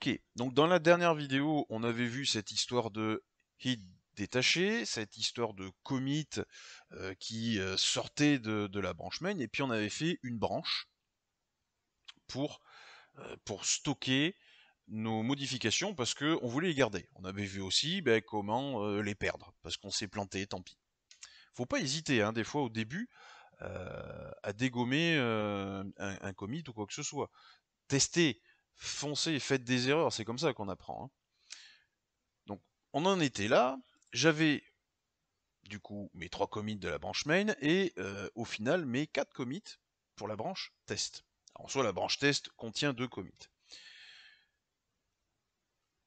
Ok, donc dans la dernière vidéo, on avait vu cette histoire de hit détaché, cette histoire de commit euh, qui euh, sortait de, la branche main, et puis on avait fait une branche pour, euh, pour stocker nos modifications parce qu'on voulait les garder. On avait vu aussi ben, comment les perdre, parce qu'on s'est planté, tant pis. Faut pas hésiter, hein, des fois au début, à dégommer un, un commit ou quoi que ce soit. Tester, foncez et faites des erreurs, c'est comme ça qu'on apprend. Hein. Donc on en était là, j'avais du coup mes trois commits de la branche main et euh, au final mes quatre commits pour la branche test. en soi la branche test contient deux commits.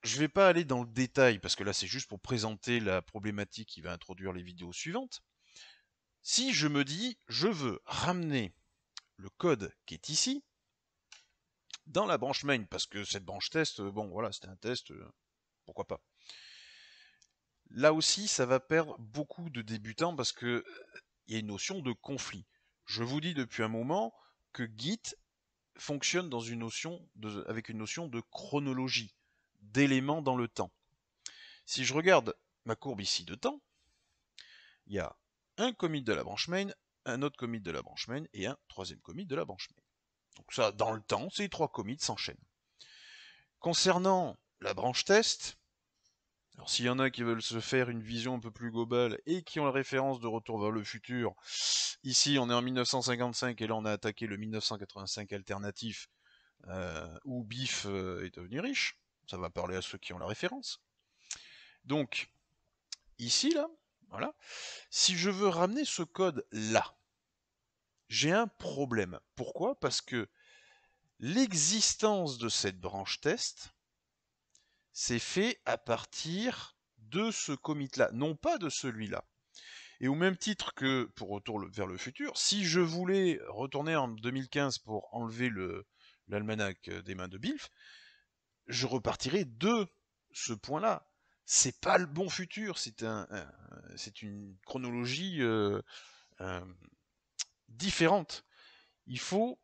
Je ne vais pas aller dans le détail parce que là c'est juste pour présenter la problématique qui va introduire les vidéos suivantes. Si je me dis je veux ramener le code qui est ici dans la branche main, parce que cette branche test, euh, bon voilà, c'était un test, euh, pourquoi pas. Là aussi, ça va perdre beaucoup de débutants parce que euh, il y a une notion de conflit. Je vous dis depuis un moment que Git fonctionne dans une notion avec une notion de chronologie, d'éléments dans le temps. Si je regarde ma courbe ici de temps, il y a un commit de la branche main, un autre commit de la branche main et un troisième commit de la branche main. Donc ça, dans le temps, ces trois commits s'enchaînent. Concernant la branche test, alors s'il y en a qui veulent se faire une vision un peu plus globale et qui ont la référence de Retour vers le futur, ici on est en 1955 et là on a attaqué le 1985 alternatif euh, où Biff euh, est devenu riche. Ça va parler à ceux qui ont la référence. Donc, ici là, voilà, si je veux ramener ce code là, j'ai un problème. Pourquoi Parce que l'existence de cette branche test s'est fait à partir de ce commit-là, non pas de celui-là. Et au même titre que pour Retour vers le futur, si je voulais retourner en 2015 pour enlever l'almanach des mains de Bilf, je repartirais de ce point-là. C'est pas le bon futur, c'est une chronologie euh, différente. Il faut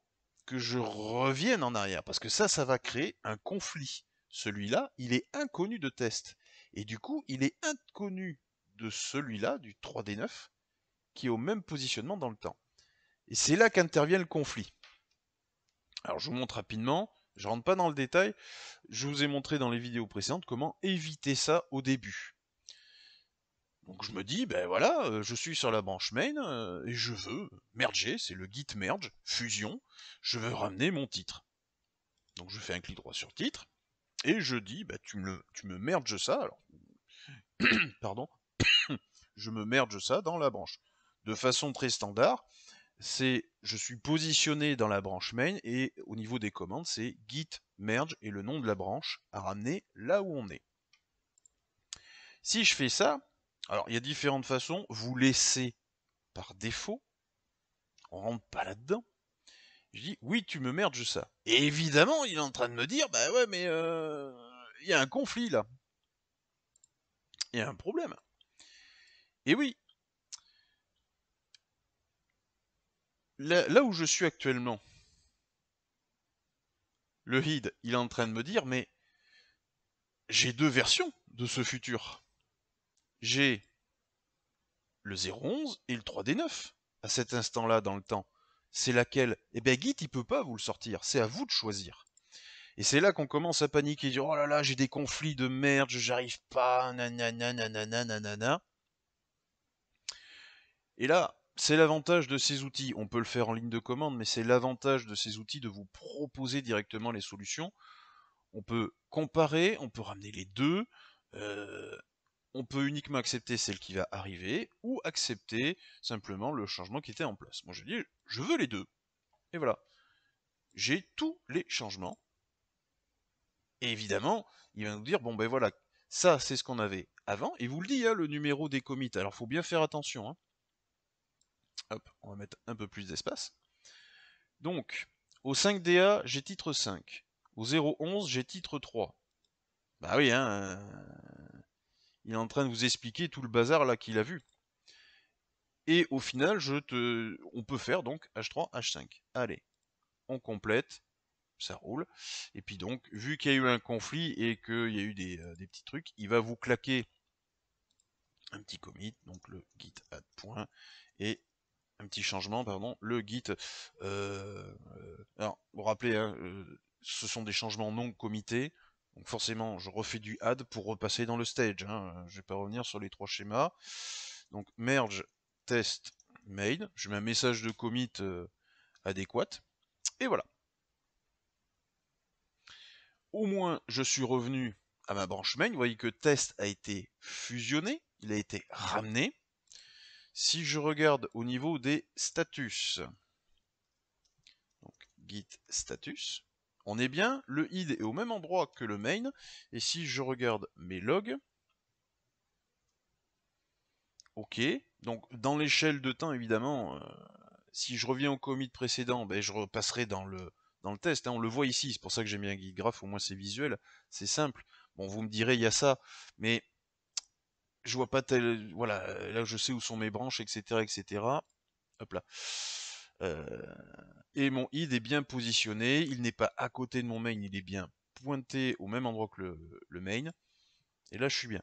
que je revienne en arrière, parce que ça, ça va créer un conflit. Celui-là, il est inconnu de test. Et du coup, il est inconnu de celui-là, du 3D9, qui est au même positionnement dans le temps. Et c'est là qu'intervient le conflit. Alors je vous montre rapidement, je rentre pas dans le détail, je vous ai montré dans les vidéos précédentes comment éviter ça au début dit ben voilà, euh, je suis sur la branche main euh, et je veux merger, c'est le git merge, fusion, je veux ramener mon titre. Donc je fais un clic droit sur titre, et je dis, bah, tu, me, tu me merges ça, alors, pardon, je me merge ça dans la branche. De façon très standard, c'est, je suis positionné dans la branche main, et au niveau des commandes, c'est git merge et le nom de la branche à ramener là où on est. Si je fais ça, alors, il y a différentes façons. Vous laissez par défaut. On rentre pas là-dedans. Je dis, oui, tu me merdes ça. Et évidemment, il est en train de me dire, bah ouais, mais euh, il y a un conflit là. Il y a un problème. Et oui. Là, là où je suis actuellement, le HID, il est en train de me dire, mais j'ai deux versions de ce futur j'ai le 011 et le 3D9 à cet instant-là dans le temps. C'est laquelle Eh bien, Git, il peut pas vous le sortir. C'est à vous de choisir. Et c'est là qu'on commence à paniquer, et dire oh là là, j'ai des conflits de merde, j'arrive pas, nanana, nanana, nanana. Et là, c'est l'avantage de ces outils. On peut le faire en ligne de commande, mais c'est l'avantage de ces outils de vous proposer directement les solutions. On peut comparer, on peut ramener les deux. Euh, on peut uniquement accepter celle qui va arriver, ou accepter simplement le changement qui était en place. Moi, je dis, je veux les deux. Et voilà. J'ai tous les changements. Et évidemment, il va nous dire, bon ben voilà, ça c'est ce qu'on avait avant. Il vous le dit, hein, le numéro des commits. Alors, faut bien faire attention. Hein. Hop, on va mettre un peu plus d'espace. Donc, au 5DA, j'ai titre 5. Au 011, j'ai titre 3. Bah oui, hein, euh, il est en train de vous expliquer tout le bazar là qu'il a vu. Et au final, je te... on peut faire donc H3, H5. Allez, on complète, ça roule. Et puis donc, vu qu'il y a eu un conflit et qu'il y a eu des, euh, petits trucs, il va vous claquer un petit commit, donc le git add point, et un petit changement, pardon, le git... Euh, euh, alors, vous rappelez, hein, ce sont des changements non comités, donc forcément, je refais du add pour repasser dans le stage. Hein. Je ne vais pas revenir sur les trois schémas. Donc merge, test, main. Je mets un message de commit euh, adéquat. Et voilà. Au moins, je suis revenu à ma branche main. Vous voyez que test a été fusionné. Il a été ramené. Si je regarde au niveau des status, donc git status, on est bien, le id est au même endroit que le main, et si je regarde mes logs, ok, donc dans l'échelle de temps évidemment, euh, si je reviens au commit précédent, ben, je repasserai dans le, dans le test, hein, on le voit ici, c'est pour ça que j'ai mis un guide graph, au moins c'est visuel, c'est simple, bon vous me direz il y a ça, mais je vois pas tel, voilà, là je sais où sont mes branches, etc., etc., hop là, euh, et mon id est bien positionné, il n'est pas à côté de mon main, il est bien pointé au même endroit que le, main. Et là, je suis bien.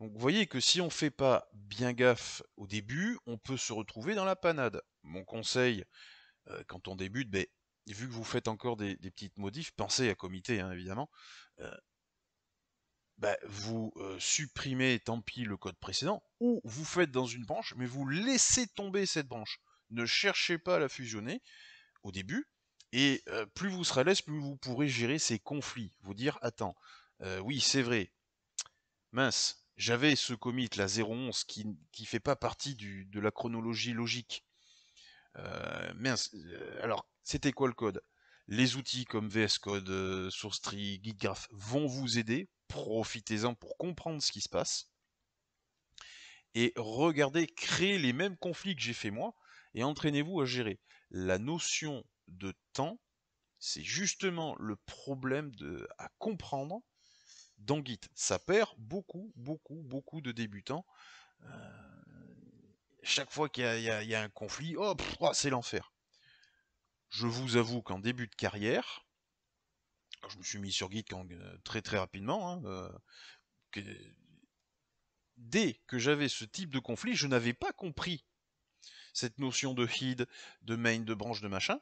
Donc vous voyez que si on ne fait pas bien gaffe au début, on peut se retrouver dans la panade. Mon conseil, euh, quand on débute, ben, vu que vous faites encore des, petites modifs, pensez à comité hein, évidemment, euh, ben, vous supprimez tant pis le code précédent, ou vous faites dans une branche, mais vous laissez tomber cette branche ne cherchez pas à la fusionner au début, et euh, plus vous serez à l'aise, plus vous pourrez gérer ces conflits. Vous dire, attends, euh, oui, c'est vrai, mince, j'avais ce commit, la 011, qui ne fait pas partie de la chronologie logique. Euh, mince, alors, c'était quoi le code Les outils comme VS Code, SourceTree, GitGraph vont vous aider. Profitez-en pour comprendre ce qui se passe. Et regardez, créer les mêmes conflits que j'ai fait moi, et entraînez-vous à gérer. La notion de temps, c'est justement le problème à comprendre dans Git. Ça perd beaucoup, beaucoup, beaucoup de débutants. Euh, chaque fois qu'il y, a un conflit, oh, oh, c'est l'enfer. Je vous avoue qu'en début de carrière, je me suis mis sur Git euh, très très rapidement. Hein, euh, que, dès que j'avais ce type de conflit, je n'avais pas compris cette notion de head, de main, de branche, de machin.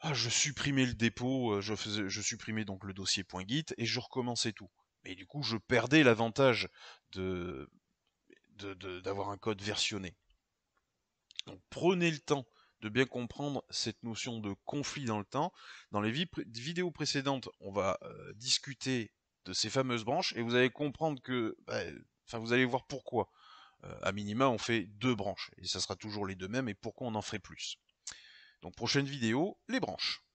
Ah, je supprimais le dépôt, euh, je, supprimais donc le dossier .git et je recommençais tout. Mais du coup, je perdais l'avantage de, d'avoir un code versionné. Donc prenez le temps de bien comprendre cette notion de conflit dans le temps. Dans les vidéos précédentes, on va euh, discuter de ces fameuses branches et vous allez comprendre que, bah, enfin vous allez voir pourquoi. Euh, à minima, on fait deux branches, et ça sera toujours les deux mêmes, et pourquoi on en ferait plus. Donc prochaine vidéo, les branches.